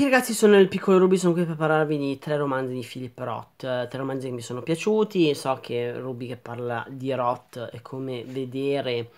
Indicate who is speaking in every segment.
Speaker 1: Ragazzi, sono il piccolo Ruby, sono qui per parlarvi di tre romanzi di Philip Roth, tre romanzi che mi sono piaciuti, so che Ruby che parla di Roth è come vedere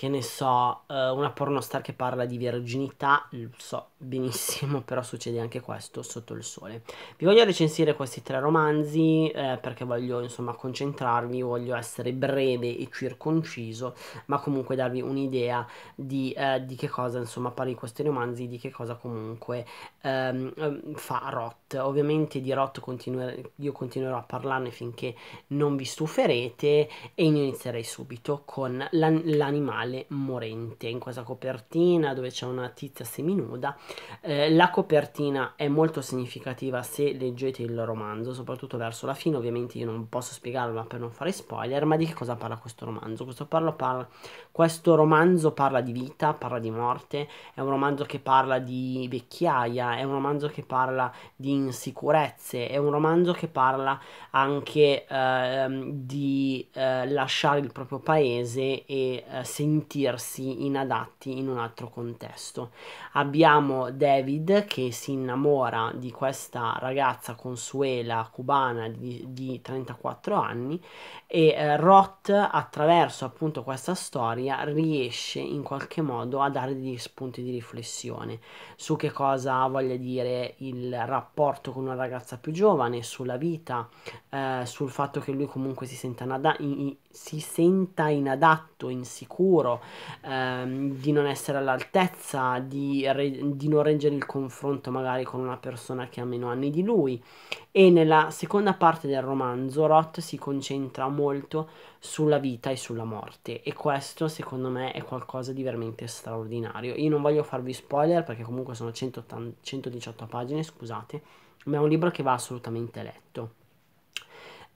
Speaker 1: che ne so, uh, una pornostar che parla di virginità, lo so benissimo, però succede anche questo sotto il sole. Vi voglio recensire questi tre romanzi eh, perché voglio insomma concentrarvi, voglio essere breve e circonciso, ma comunque darvi un'idea di, eh, di, che cosa insomma parli questi romanzi, di che cosa comunque ehm, fa Rock. Ovviamente di Rot continuer- io continuerò a parlarne finché non vi stuferete e inizierei subito con l'an- l'animale morente. In questa copertina dove c'è una tizia seminuda, eh, la copertina è molto significativa se leggete il romanzo, soprattutto verso la fine. Ovviamente io non posso spiegarla per non fare spoiler, ma di che cosa parla questo romanzo? Questo, parlo, parla, questo romanzo parla di vita, parla di morte, è un romanzo che parla di vecchiaia, è un romanzo che parla di insicurezze, è un romanzo che parla anche ehm, di eh, lasciare il proprio paese e eh, sentirsi inadatti in un altro contesto. Abbiamo David che si innamora di questa ragazza consuela cubana di, di 34 anni e eh, Roth attraverso appunto questa storia riesce in qualche modo a dare degli spunti di riflessione su che cosa voglia dire il rapporto rapporto con una ragazza più giovane, sulla vita, eh, sul fatto che lui comunque si senta, inada- in- si senta inadatto, insicuro, ehm, di non essere all'altezza, di, re- di non reggere il confronto magari con una persona che ha meno anni di lui e nella seconda parte del romanzo Roth si concentra molto sulla vita e sulla morte e questo secondo me è qualcosa di veramente straordinario. Io non voglio farvi spoiler perché comunque sono 180, 118 pagine, scusate, ma è un libro che va assolutamente letto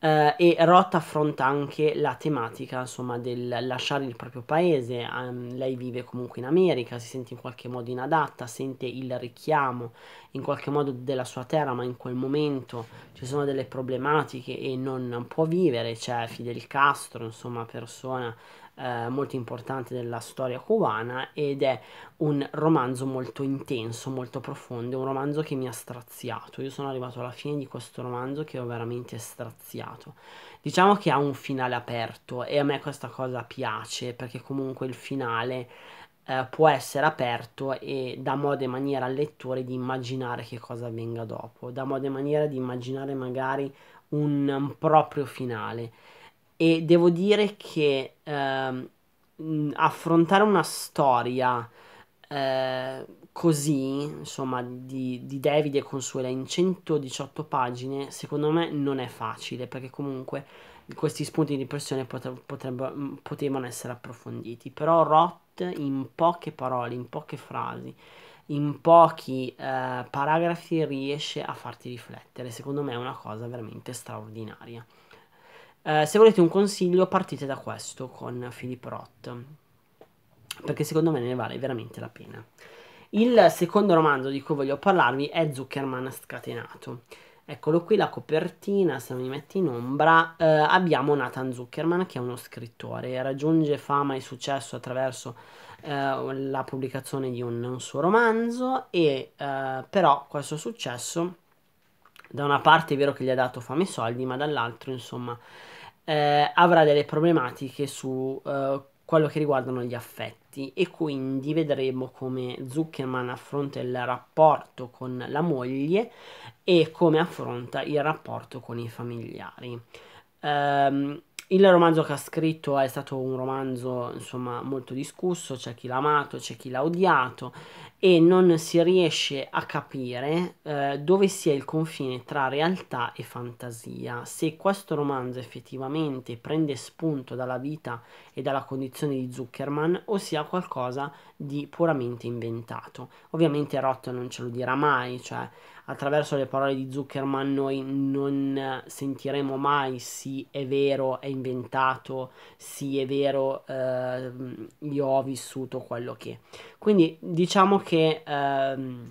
Speaker 1: eh, e Roth affronta anche la tematica insomma del lasciare il proprio paese, um, lei vive comunque in America, si sente in qualche modo inadatta, sente il richiamo in qualche modo della sua terra, ma in quel momento ci sono delle problematiche e non può vivere, c'è Fidel Castro, insomma persona eh, molto importante della storia cubana ed è un romanzo molto intenso, molto profondo, un romanzo che mi ha straziato. Io sono arrivato alla fine di questo romanzo che ho veramente straziato. Diciamo che ha un finale aperto e a me questa cosa piace perché comunque il finale eh, può essere aperto e dà modo e maniera al lettore di immaginare che cosa avvenga dopo, dà modo e maniera di immaginare magari un proprio finale e devo dire che eh, affrontare una storia eh, così, insomma, di, di David e Consuela in 118 pagine, secondo me non è facile perché comunque questi spunti di pressione potevano essere approfonditi. Però Roth in poche parole, in poche frasi, in pochi eh, paragrafi riesce a farti riflettere. Secondo me è una cosa veramente straordinaria. Eh, se volete un consiglio, partite da questo con Philip Roth, perché secondo me ne vale veramente la pena. Il secondo romanzo di cui voglio parlarvi è Zuckerman scatenato. Eccolo qui la copertina, se non mi metti in ombra, eh, abbiamo Nathan Zuckerman che è uno scrittore, raggiunge fama e successo attraverso eh, la pubblicazione di un, un suo romanzo e eh, però questo successo da una parte è vero che gli ha dato fame e soldi, ma dall'altro, insomma, eh, avrà delle problematiche su eh, quello che riguardano gli affetti e quindi vedremo come Zuckerman affronta il rapporto con la moglie e come affronta il rapporto con i familiari. Um, il romanzo che ha scritto è stato un romanzo insomma molto discusso, c'è chi l'ha amato, c'è chi l'ha odiato e non si riesce a capire eh, dove sia il confine tra realtà e fantasia. Se questo romanzo effettivamente prende spunto dalla vita e dalla condizione di Zuckerman o sia qualcosa di puramente inventato. Ovviamente Roth non ce lo dirà mai, cioè attraverso le parole di Zuckerman noi non sentiremo mai sì è vero, è inventato, sì è vero, eh, io ho vissuto quello che. Quindi diciamo che che ehm,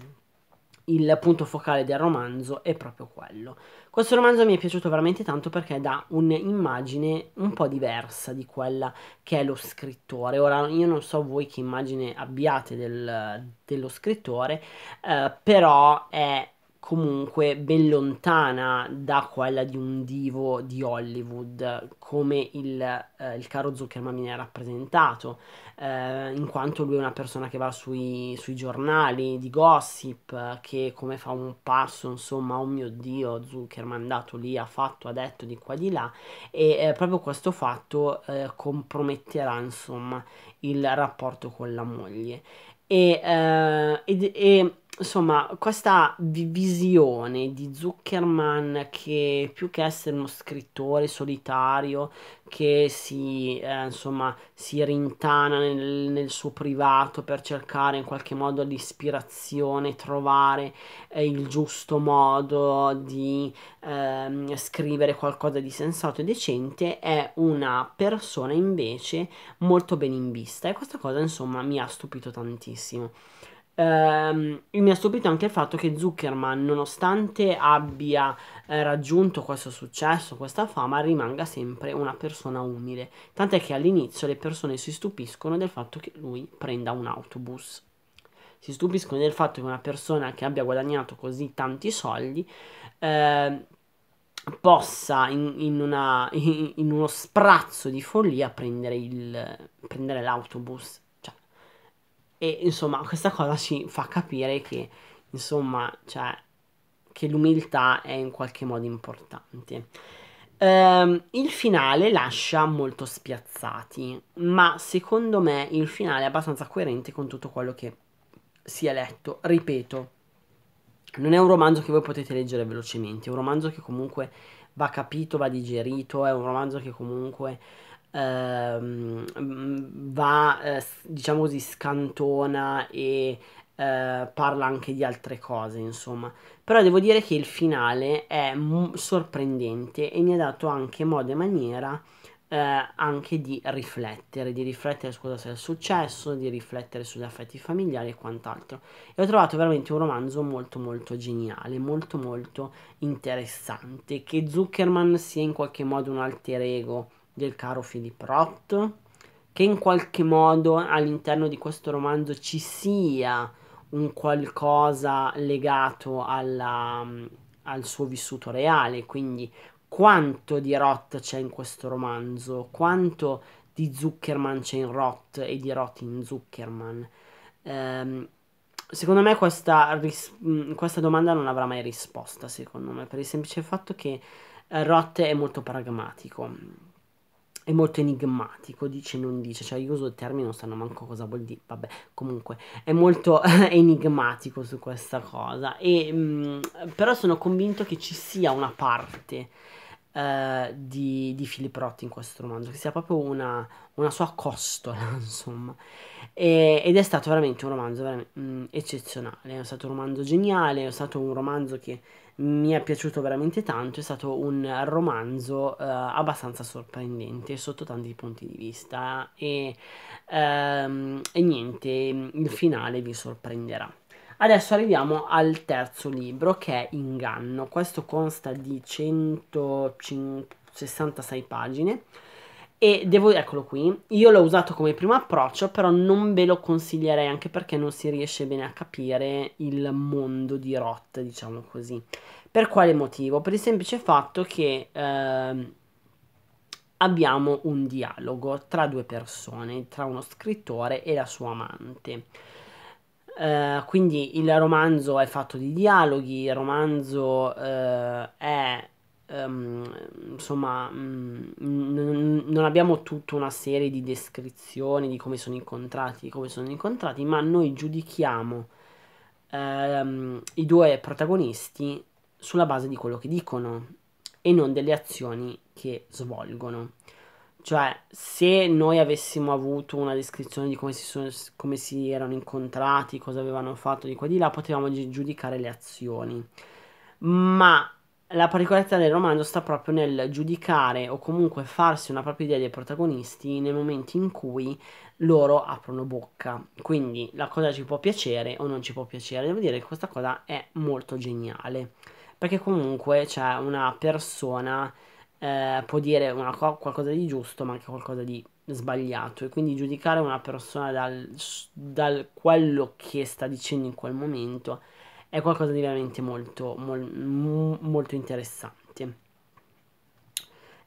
Speaker 1: il punto focale del romanzo è proprio quello. Questo romanzo mi è piaciuto veramente tanto perché dà un'immagine un po' diversa di quella che è lo scrittore. Ora io non so voi che immagine abbiate del, dello scrittore, eh, però è comunque ben lontana da quella di un divo di Hollywood come il, eh, il caro Zuckerman viene rappresentato eh, in quanto lui è una persona che va sui, sui, giornali di gossip che come fa un passo insomma oh mio dio Zuckerman è andato lì ha fatto ha detto di qua di là e eh, proprio questo fatto eh, comprometterà insomma il rapporto con la moglie e, eh, e, e insomma, questa visione di Zuckerman che più che essere uno scrittore solitario che si, eh, insomma, si rintana nel, nel, suo privato per cercare in qualche modo l'ispirazione, trovare eh, il giusto modo di eh, scrivere qualcosa di sensato e decente, è una persona invece molto ben in vista e questa cosa insomma mi ha stupito tantissimo. Ehm, mi ha stupito anche il fatto che Zuckerman, nonostante abbia eh, raggiunto questo successo, questa fama, rimanga sempre una persona umile. Tant'è che all'inizio le persone si stupiscono del fatto che lui prenda un autobus. Si stupiscono del fatto che una persona che abbia guadagnato così tanti soldi eh, possa in, in, una, in, in, uno sprazzo di follia prendere, il, prendere l'autobus e insomma, questa cosa ci fa capire che, insomma, cioè, che l'umiltà è in qualche modo importante. Ehm, il finale lascia molto spiazzati, ma secondo me il finale è abbastanza coerente con tutto quello che si è letto. Ripeto, non è un romanzo che voi potete leggere velocemente, è un romanzo che comunque va capito, va digerito, è un romanzo che comunque ehm, va, eh, diciamo così, scantona e eh, parla anche di altre cose, insomma. Però devo dire che il finale è m- sorprendente e mi ha dato anche modo e maniera eh, anche di riflettere, di riflettere su cosa sia successo, di riflettere sugli affetti familiari e quant'altro. E ho trovato veramente un romanzo molto molto geniale, molto molto interessante, che Zuckerman sia in qualche modo un alter ego del caro Philip Roth, che in qualche modo all'interno di questo romanzo ci sia un qualcosa legato alla, mm, al suo vissuto reale, quindi quanto di Roth c'è in questo romanzo, quanto di Zuckerman c'è in Roth e di Roth in Zuckerman. Ehm, secondo me questa, ris- mm, questa, domanda non avrà mai risposta, secondo me, per il semplice fatto che eh, Roth è molto pragmatico è molto enigmatico, dice non dice, cioè io uso il termine, non sanno manco cosa vuol dire, vabbè, comunque è molto enigmatico su questa cosa, e, mh, mm, però sono convinto che ci sia una parte eh, di, di Philip Roth in questo romanzo, che sia proprio una, una sua costola, insomma, e, ed è stato veramente un romanzo veramente, mh, mm, eccezionale, è stato un romanzo geniale, è stato un romanzo che mi è piaciuto veramente tanto, è stato un romanzo eh, abbastanza sorprendente sotto tanti punti di vista e, ehm, e niente, il finale vi sorprenderà. Adesso arriviamo al terzo libro che è Inganno, questo consta di 166 pagine e devo, eccolo qui, io l'ho usato come primo approccio, però non ve lo consiglierei anche perché non si riesce bene a capire il mondo di Rot, diciamo così. Per quale motivo? Per il semplice fatto che eh, abbiamo un dialogo tra due persone, tra uno scrittore e la sua amante. Eh, quindi il romanzo è fatto di dialoghi, il romanzo eh, è um, insomma, mh, mm, n- non abbiamo tutta una serie di descrizioni di come sono incontrati, come sono incontrati, ma noi giudichiamo um, i due protagonisti sulla base di quello che dicono e non delle azioni che svolgono. Cioè, se noi avessimo avuto una descrizione di come si, sono, come si erano incontrati, cosa avevano fatto di qua e di là, potevamo giudicare le azioni. Ma la particolarità del romanzo sta proprio nel giudicare o comunque farsi una propria idea dei protagonisti nei momenti in cui loro aprono bocca. Quindi la cosa ci può piacere o non ci può piacere. Devo dire che questa cosa è molto geniale. Perché comunque cioè, una persona eh, può dire co- qualcosa di giusto ma anche qualcosa di sbagliato. E quindi giudicare una persona dal, dal quello che sta dicendo in quel momento è qualcosa di veramente molto, mol, molto interessante.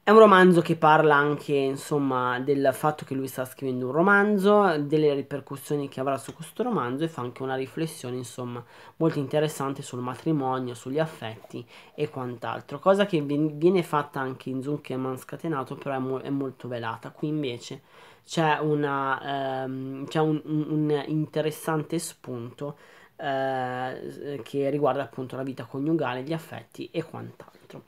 Speaker 1: È un romanzo che parla anche, insomma, del fatto che lui sta scrivendo un romanzo, delle ripercussioni che avrà su questo romanzo e fa anche una riflessione, insomma, molto interessante sul matrimonio, sugli affetti e quant'altro. Cosa che viene fatta anche in Zuckerman scatenato, però è, mo è molto velata. Qui invece c'è, ehm, un, un interessante spunto eh, che riguarda appunto la vita coniugale, gli affetti e quant'altro.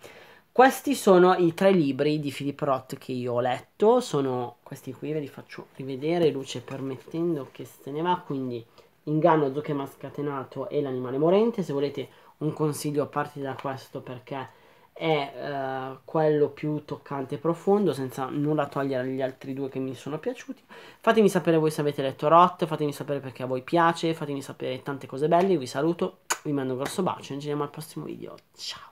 Speaker 1: Questi sono i tre libri di Philip Roth che io ho letto, sono questi qui, ve li faccio rivedere, luce permettendo che se ne va, quindi Inganno, Zucchema Scatenato e L'animale morente, se volete un consiglio a parte da questo perché è eh, quello più toccante e profondo, senza nulla togliere agli altri due che mi sono piaciuti. Fatemi sapere voi se avete letto Rot, fatemi sapere perché a voi piace, fatemi sapere tante cose belle, vi saluto, vi mando un grosso bacio e ci vediamo al prossimo video. Ciao!